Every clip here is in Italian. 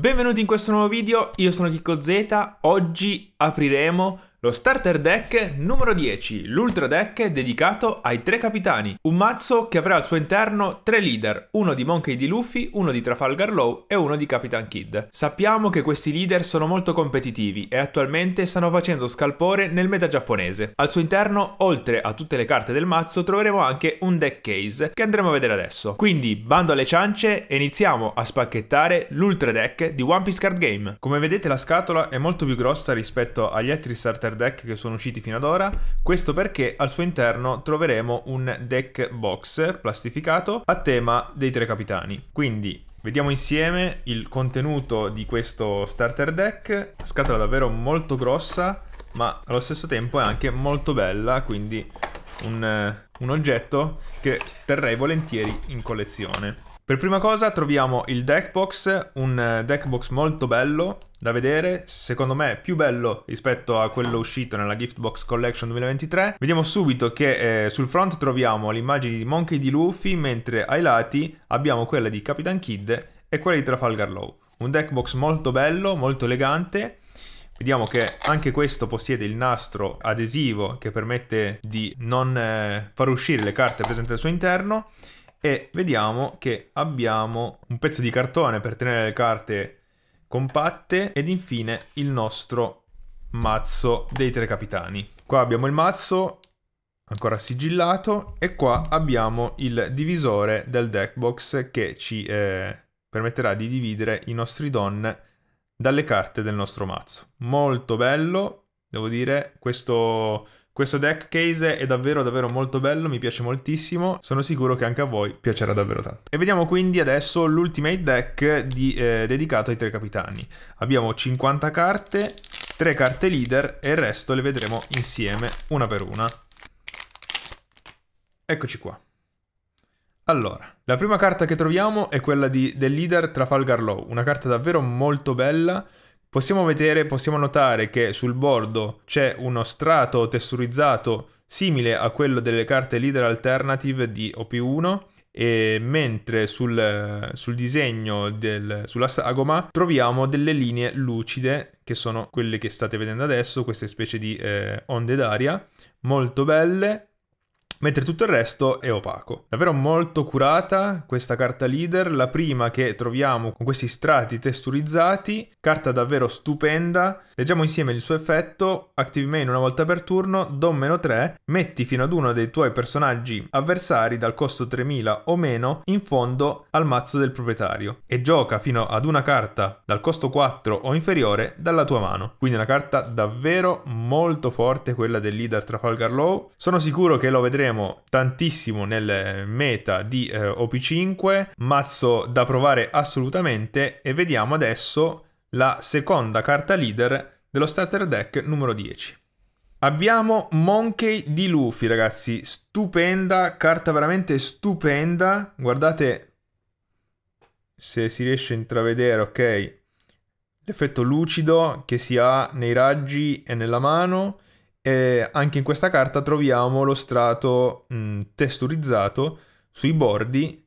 Benvenuti in questo nuovo video, io sono Chicco Z, oggi apriremo lo starter deck numero 10, l'ultra deck dedicato ai tre capitani, un mazzo che avrà al suo interno tre leader, uno di Monkey D. Luffy, uno di Trafalgar Law e uno di Capitan Kid. Sappiamo che questi leader sono molto competitivi e attualmente stanno facendo scalpore nel meta giapponese. Al suo interno, oltre a tutte le carte del mazzo, troveremo anche un deck case che andremo a vedere adesso. Quindi bando alle ciance e iniziamo a spacchettare l'ultra deck di One Piece Card Game. Come vedete la scatola è molto più grossa rispetto agli altri starter starter deck che sono usciti fino ad ora, questo perché al suo interno troveremo un deck box plastificato a tema dei tre capitani. Quindi Vediamo insieme il contenuto di questo starter deck, scatola davvero molto grossa ma allo stesso tempo è anche molto bella, quindi un, un oggetto che terrei volentieri in collezione. Per prima cosa troviamo il deckbox, un eh, deckbox molto bello da vedere, secondo me più bello rispetto a quello uscito nella Giftbox Collection 2023. Vediamo subito che eh, sul front troviamo l'immagine di Monkey di Luffy, mentre ai lati abbiamo quella di Capitan Kid e quella di Trafalgar Law. Un deckbox molto bello, molto elegante. Vediamo che anche questo possiede il nastro adesivo che permette di non eh, far uscire le carte presenti al suo interno e vediamo che abbiamo un pezzo di cartone per tenere le carte compatte ed infine il nostro mazzo dei tre capitani. Qua abbiamo il mazzo ancora sigillato e qua abbiamo il divisore del deck box che ci eh, permetterà di dividere i nostri don dalle carte del nostro mazzo. Molto bello, devo dire, questo questo deck case è davvero davvero molto bello, mi piace moltissimo, sono sicuro che anche a voi piacerà davvero tanto. E vediamo quindi adesso l'ultimate deck di, eh, dedicato ai tre capitani. Abbiamo 50 carte, 3 carte leader e il resto le vedremo insieme una per una. Eccoci qua. Allora, la prima carta che troviamo è quella di, del leader Trafalgar Law, una carta davvero molto bella possiamo vedere, possiamo notare che sul bordo c'è uno strato testurizzato simile a quello delle carte leader alternative di OP1 e mentre sul, sul disegno del, sulla sagoma troviamo delle linee lucide che sono quelle che state vedendo adesso, queste specie di eh, onde d'aria molto belle mentre tutto il resto è opaco. Davvero molto curata questa carta leader, la prima che troviamo con questi strati texturizzati, carta davvero stupenda. Leggiamo insieme il suo effetto, Active Main una volta per turno, meno 3 metti fino ad uno dei tuoi personaggi avversari dal costo 3000 o meno in fondo al mazzo del proprietario e gioca fino ad una carta dal costo 4 o inferiore dalla tua mano. Quindi una carta davvero molto forte quella del leader Trafalgar Law. Sono sicuro che lo vedrete vedremo tantissimo nel meta di eh, OP5, mazzo da provare assolutamente e vediamo adesso la seconda carta leader dello starter deck numero 10. Abbiamo Monkey di Luffy ragazzi, stupenda, carta veramente stupenda, guardate se si riesce a intravedere, ok, l'effetto lucido che si ha nei raggi e nella mano, e anche in questa carta troviamo lo strato mh, mm, testurizzato sui bordi,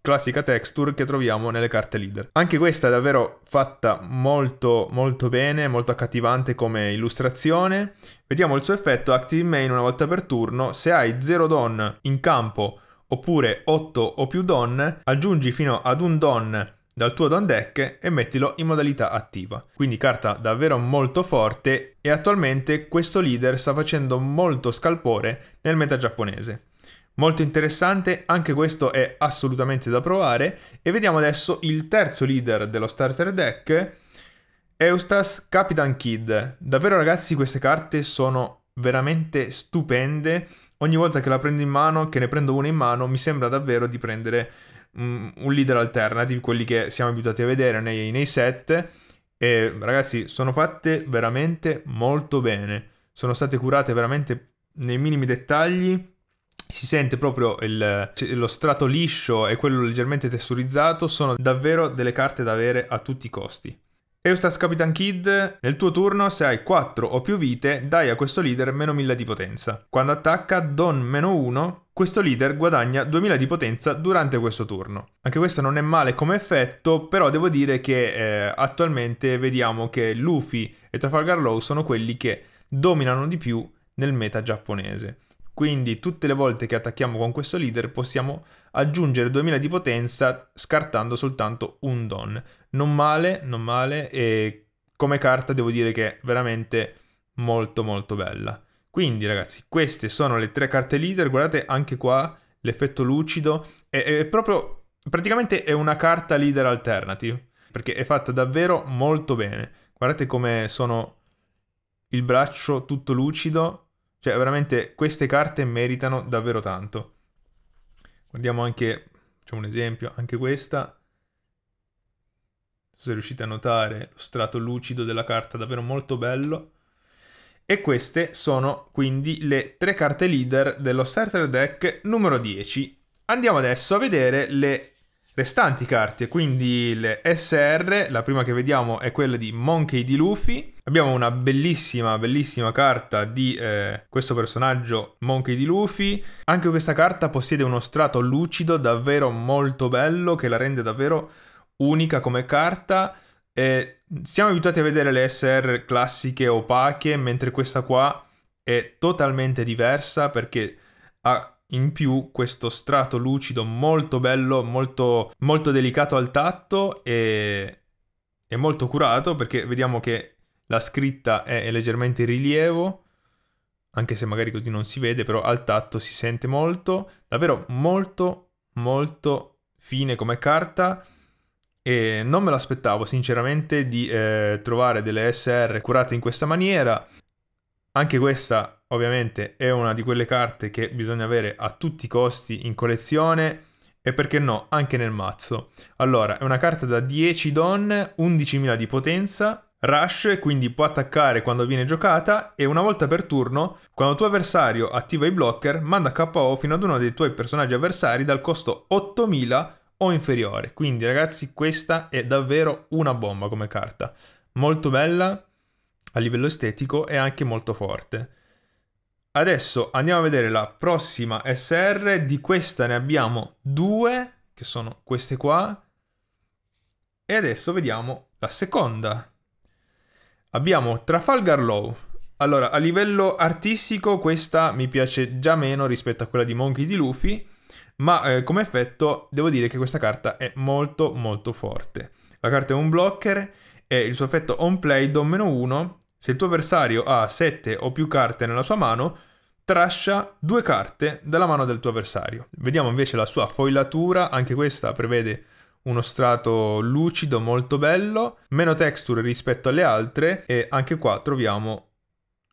classica texture che troviamo nelle carte leader. Anche questa è davvero fatta molto molto bene, molto accattivante come illustrazione. Vediamo il suo effetto Active Main una volta per turno. Se hai 0 don in campo oppure 8 o più don, aggiungi fino ad un don dal tuo Don Deck e mettilo in modalità attiva. Quindi carta davvero molto forte e attualmente questo leader sta facendo molto scalpore nel meta giapponese. Molto interessante, anche questo è assolutamente da provare. E vediamo adesso il terzo leader dello starter deck, Eustace Capitan Kid. Davvero ragazzi queste carte sono veramente stupende. Ogni volta che la prendo in mano, che ne prendo una in mano, mi sembra davvero di prendere Mm, un leader alternative, quelli che siamo abituati a vedere nei, nei set. E ragazzi, sono fatte veramente molto bene. Sono state curate veramente nei minimi dettagli. Si sente proprio il, cioè, lo strato liscio e quello leggermente tessurizzato. Sono davvero delle carte da avere a tutti i costi. Eustace Capitan Kid, nel tuo turno se hai 4 o più vite dai a questo leader meno 1000 di potenza. Quando attacca Don meno 1, questo leader guadagna 2000 di potenza durante questo turno. Anche questo non è male come effetto, però devo dire che eh, attualmente vediamo che Luffy e Trafalgar Law sono quelli che dominano di più nel meta giapponese. Quindi tutte le volte che attacchiamo con questo leader possiamo aggiungere 2000 di potenza scartando soltanto un don. Non male, non male e come carta devo dire che è veramente molto molto bella. Quindi ragazzi, queste sono le tre carte leader, guardate anche qua l'effetto lucido, è, è proprio, praticamente è una carta leader alternative, perché è fatta davvero molto bene. Guardate come sono il braccio tutto lucido, cioè, veramente, queste carte meritano davvero tanto. Guardiamo anche, facciamo un esempio, anche questa. Se riuscite a notare lo strato lucido della carta, davvero molto bello. E queste sono quindi le tre carte leader dello starter deck numero 10. Andiamo adesso a vedere le restanti carte, quindi le SR, la prima che vediamo è quella di Monkey di Luffy, abbiamo una bellissima bellissima carta di eh, questo personaggio Monkey di Luffy, anche questa carta possiede uno strato lucido davvero molto bello che la rende davvero unica come carta, eh, siamo abituati a vedere le SR classiche opache, mentre questa qua è totalmente diversa perché ha in più questo strato lucido molto bello, molto, molto delicato al tatto e, e molto curato perché vediamo che la scritta è leggermente in rilievo, anche se magari così non si vede, però al tatto si sente molto, davvero molto molto fine come carta e non me l'aspettavo sinceramente di eh, trovare delle SR curate in questa maniera. Anche questa ovviamente è una di quelle carte che bisogna avere a tutti i costi in collezione e perché no, anche nel mazzo. Allora, è una carta da 10 donne, 11.000 di potenza, rush, quindi può attaccare quando viene giocata e una volta per turno, quando tuo avversario attiva i blocker, manda KO fino ad uno dei tuoi personaggi avversari dal costo 8.000 o inferiore. Quindi ragazzi, questa è davvero una bomba come carta. Molto bella a livello estetico e anche molto forte. Adesso andiamo a vedere la prossima SR, di questa ne abbiamo due, che sono queste qua, e adesso vediamo la seconda. Abbiamo Trafalgar Law. Allora, a livello artistico questa mi piace già meno rispetto a quella di Monkey di Luffy, ma eh, come effetto devo dire che questa carta è molto molto forte. La carta è un blocker e il suo effetto on play do meno 1 se il tuo avversario ha 7 o più carte nella sua mano, trascia due carte dalla mano del tuo avversario. Vediamo invece la sua foilatura, anche questa prevede uno strato lucido molto bello, meno texture rispetto alle altre e anche qua troviamo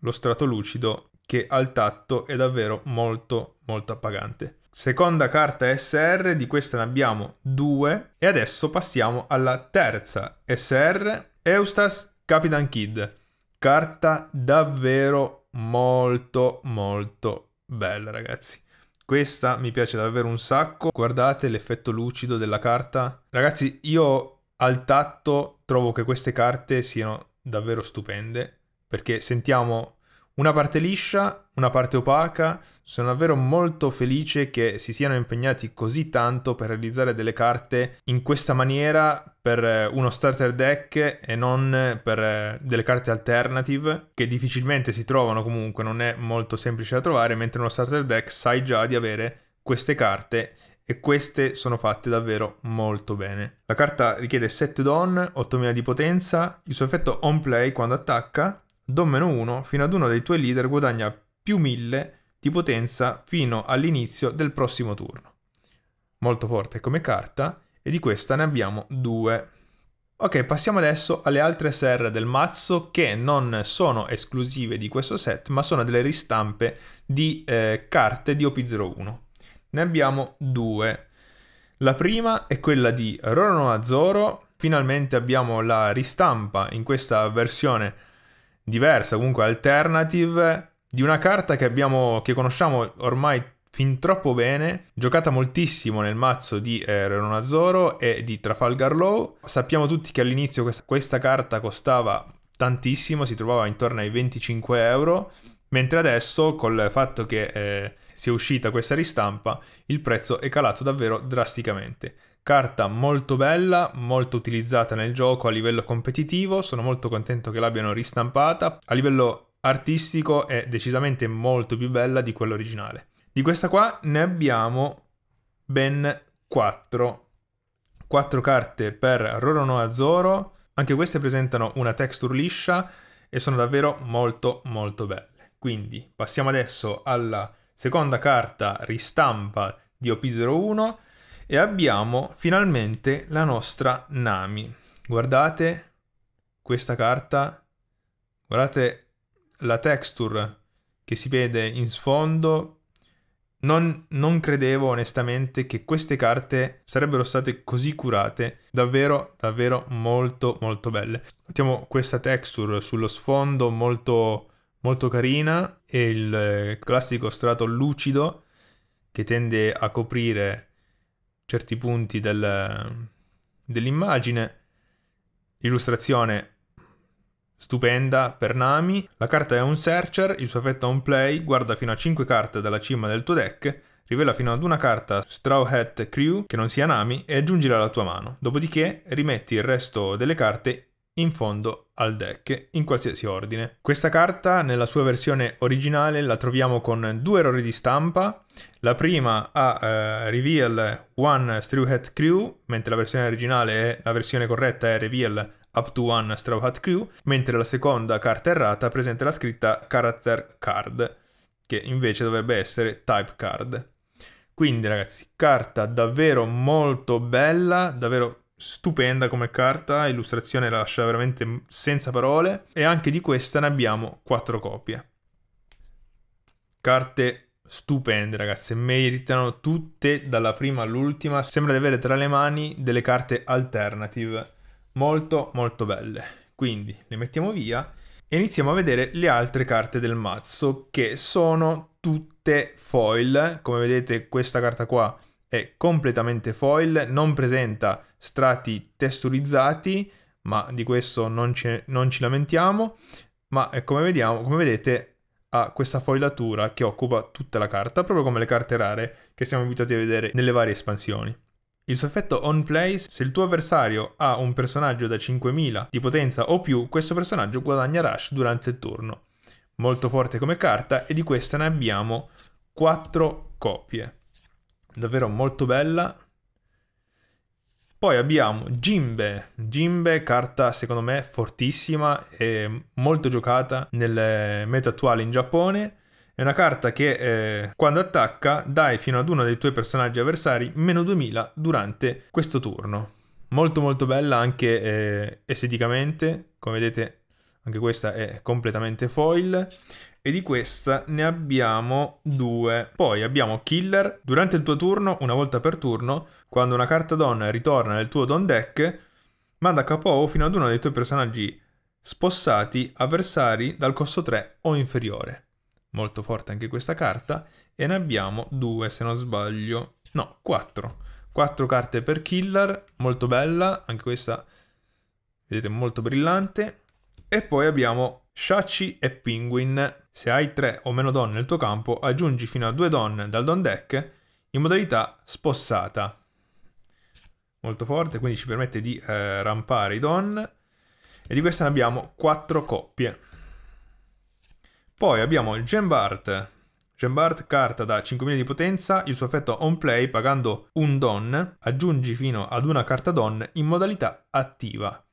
lo strato lucido che al tatto è davvero molto molto appagante. Seconda carta SR, di questa ne abbiamo due e adesso passiamo alla terza SR, Eustace Capitan Kid carta davvero molto molto bella ragazzi. Questa mi piace davvero un sacco. Guardate l'effetto lucido della carta. Ragazzi, io al tatto trovo che queste carte siano davvero stupende perché sentiamo una parte liscia, una parte opaca, sono davvero molto felice che si siano impegnati così tanto per realizzare delle carte in questa maniera per eh, uno starter deck e non per eh, delle carte alternative che difficilmente si trovano comunque, non è molto semplice da trovare, mentre uno starter deck sai già di avere queste carte e queste sono fatte davvero molto bene. La carta richiede 7 don, 8000 di potenza, il suo effetto on play quando attacca do meno 1 fino ad uno dei tuoi leader guadagna più 1000 di potenza fino all'inizio del prossimo turno. Molto forte come carta e di questa ne abbiamo due. Ok, passiamo adesso alle altre serre del mazzo che non sono esclusive di questo set, ma sono delle ristampe di eh, carte di OP01. Ne abbiamo due. La prima è quella di Roronoa Zoro, finalmente abbiamo la ristampa in questa versione diversa, comunque alternative, di una carta che, abbiamo, che conosciamo ormai fin troppo bene, giocata moltissimo nel mazzo di eh, Renonazoro e di Trafalgar Law. Sappiamo tutti che all'inizio questa, questa carta costava tantissimo, si trovava intorno ai 25 euro, mentre adesso col fatto che eh, sia uscita questa ristampa il prezzo è calato davvero drasticamente. Carta molto bella, molto utilizzata nel gioco a livello competitivo, sono molto contento che l'abbiano ristampata. A livello artistico è decisamente molto più bella di quella originale. Di questa qua ne abbiamo ben 4. 4 carte per Roronoa Zoro. Anche queste presentano una texture liscia e sono davvero molto molto belle. Quindi passiamo adesso alla seconda carta ristampa di OP01 e abbiamo finalmente la nostra Nami. Guardate questa carta, guardate la texture che si vede in sfondo. Non, non credevo onestamente che queste carte sarebbero state così curate, davvero, davvero molto, molto belle. Mettiamo questa texture sullo sfondo molto, molto carina e il eh, classico strato lucido che tende a coprire certi punti del, dell'immagine. Illustrazione stupenda per Nami. La carta è un searcher, il suo effetto è un play, guarda fino a 5 carte dalla cima del tuo deck, rivela fino ad una carta Straw Hat Crew che non sia Nami e aggiungila alla tua mano. Dopodiché rimetti il resto delle carte in fondo al deck in qualsiasi ordine. Questa carta nella sua versione originale la troviamo con due errori di stampa, la prima ha eh, reveal one Straw Hat Crew, mentre la versione originale è la versione corretta è reveal up to one Straw Hat Crew, mentre la seconda carta errata presenta la scritta character card, che invece dovrebbe essere type card. Quindi ragazzi, carta davvero molto bella, davvero stupenda come carta, illustrazione la lascia veramente senza parole e anche di questa ne abbiamo quattro copie. Carte stupende ragazzi, meritano tutte dalla prima all'ultima, sembra di avere tra le mani delle carte alternative, molto molto belle. Quindi le mettiamo via e iniziamo a vedere le altre carte del mazzo che sono tutte foil, come vedete questa carta qua è completamente foil, non presenta strati texturizzati, ma di questo non, ce, non ci lamentiamo, ma eh, come, vediamo, come vedete ha questa foilatura che occupa tutta la carta, proprio come le carte rare che siamo abituati a vedere nelle varie espansioni. Il suo effetto on place, se il tuo avversario ha un personaggio da 5000 di potenza o più, questo personaggio guadagna rush durante il turno. Molto forte come carta e di questa ne abbiamo 4 copie. Davvero molto bella, poi abbiamo Jimbe, Jimbe carta secondo me fortissima e molto giocata nel meta attuale in Giappone. È una carta che eh, quando attacca dai fino ad uno dei tuoi personaggi avversari meno 2000 durante questo turno. Molto molto bella anche eh, esteticamente, come vedete anche questa è completamente foil e di questa ne abbiamo due. Poi abbiamo Killer. Durante il tuo turno, una volta per turno, quando una carta donna ritorna nel tuo don deck, manda a KO fino ad uno dei tuoi personaggi spossati avversari dal costo 3 o inferiore. Molto forte anche questa carta. E ne abbiamo due, se non sbaglio. No, quattro. Quattro carte per Killer, molto bella, anche questa, vedete, molto brillante. E poi abbiamo Shachi e Penguin. Se hai tre o meno donne nel tuo campo, aggiungi fino a due donne dal don deck in modalità spossata. Molto forte, quindi ci permette di eh, rampare i don. E di questa ne abbiamo quattro coppie. Poi abbiamo Gembart. Gembart carta da 5000 di potenza, il suo effetto on play pagando un don, aggiungi fino ad una carta don in modalità attiva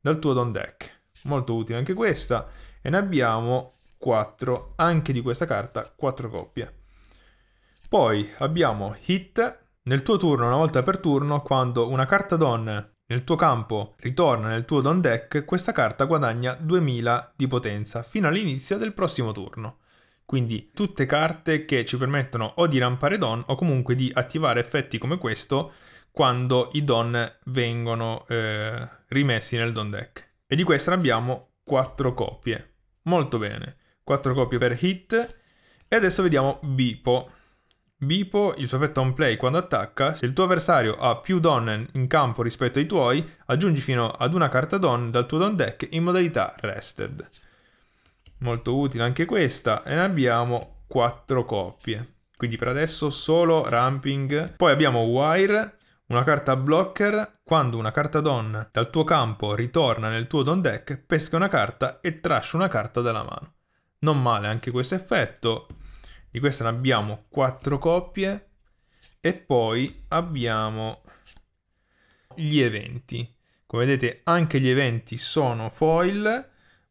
dal tuo don deck molto utile anche questa, e ne abbiamo 4, anche di questa carta 4 coppie. Poi abbiamo hit, nel tuo turno, una volta per turno, quando una carta don nel tuo campo ritorna nel tuo don deck, questa carta guadagna 2000 di potenza fino all'inizio del prossimo turno. Quindi tutte carte che ci permettono o di rampare don o comunque di attivare effetti come questo quando i don vengono eh, rimessi nel don deck e di questa ne abbiamo 4 copie. Molto bene, 4 copie per hit e adesso vediamo Bipo. Bipo, il suo effetto on play quando attacca, se il tuo avversario ha più donne in campo rispetto ai tuoi, aggiungi fino ad una carta don dal tuo don deck in modalità rested. Molto utile anche questa e ne abbiamo 4 copie. Quindi per adesso solo ramping. Poi abbiamo wire una carta blocker, quando una carta donna dal tuo campo ritorna nel tuo don deck, pesca una carta e trascia una carta dalla mano. Non male anche questo effetto. Di questa ne abbiamo 4 coppie e poi abbiamo gli eventi. Come vedete anche gli eventi sono foil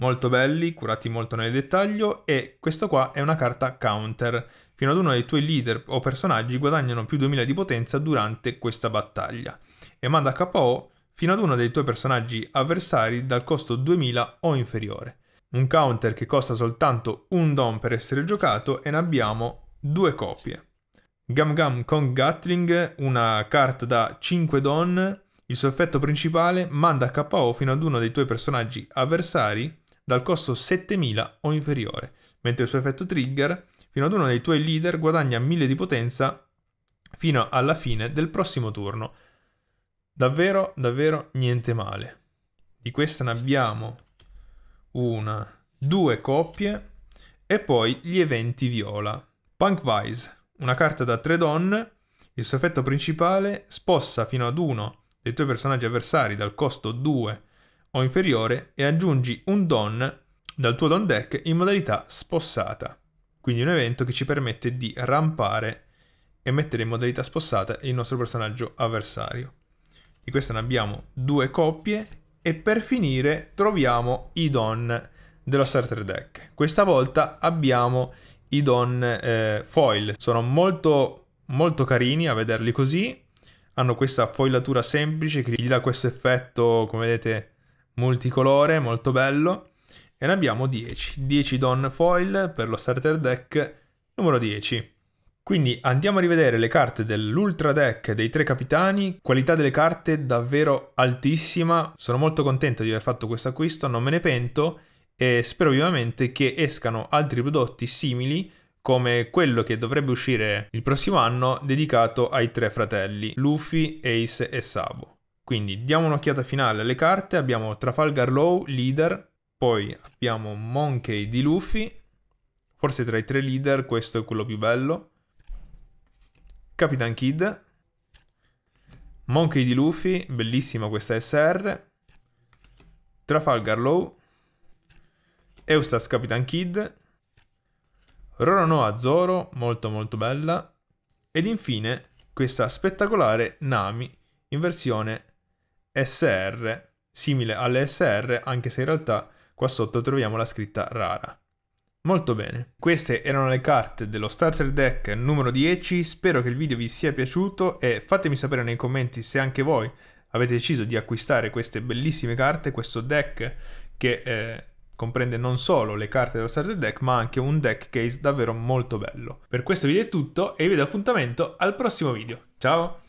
molto belli, curati molto nel dettaglio e questo qua è una carta counter. Fino ad uno dei tuoi leader o personaggi guadagnano più 2000 di potenza durante questa battaglia e manda KO fino ad uno dei tuoi personaggi avversari dal costo 2000 o inferiore. Un counter che costa soltanto un don per essere giocato e ne abbiamo due copie. Gam Gam con Gatling, una carta da 5 don, il suo effetto principale manda KO fino ad uno dei tuoi personaggi avversari dal costo 7000 o inferiore, mentre il suo effetto trigger fino ad uno dei tuoi leader guadagna 1000 di potenza fino alla fine del prossimo turno. Davvero, davvero niente male. Di questa ne abbiamo una, due coppie e poi gli eventi viola. Punk Vice, una carta da tre donne, il suo effetto principale sposta fino ad uno dei tuoi personaggi avversari dal costo 2 o inferiore e aggiungi un don dal tuo don deck in modalità spossata. Quindi un evento che ci permette di rampare e mettere in modalità spossata il nostro personaggio avversario. Di questa ne abbiamo due coppie e per finire troviamo i don dello starter deck. Questa volta abbiamo i don eh, foil, sono molto molto carini a vederli così, hanno questa foilatura semplice che gli dà questo effetto, come vedete, multicolore, molto bello. E ne abbiamo 10. 10 Don Foil per lo starter deck numero 10. Quindi andiamo a rivedere le carte dell'Ultra Deck dei tre capitani, qualità delle carte davvero altissima, sono molto contento di aver fatto questo acquisto, non me ne pento e spero vivamente che escano altri prodotti simili come quello che dovrebbe uscire il prossimo anno dedicato ai tre fratelli, Luffy, Ace e Sabo. Quindi diamo un'occhiata finale alle carte, abbiamo Trafalgar Low, leader, poi abbiamo Monkey di Luffy, forse tra i tre leader questo è quello più bello, Capitan Kid, Monkey di Luffy, bellissima questa SR, Trafalgar Low, Eustace Capitan Kid, Roronoa Zoro, molto molto bella, ed infine questa spettacolare Nami in versione SR, simile alle SR, anche se in realtà qua sotto troviamo la scritta rara. Molto bene, queste erano le carte dello Starter Deck numero 10, spero che il video vi sia piaciuto e fatemi sapere nei commenti se anche voi avete deciso di acquistare queste bellissime carte, questo deck che eh, comprende non solo le carte dello Starter Deck ma anche un deck case davvero molto bello. Per questo video è tutto e vi do appuntamento al prossimo video, ciao!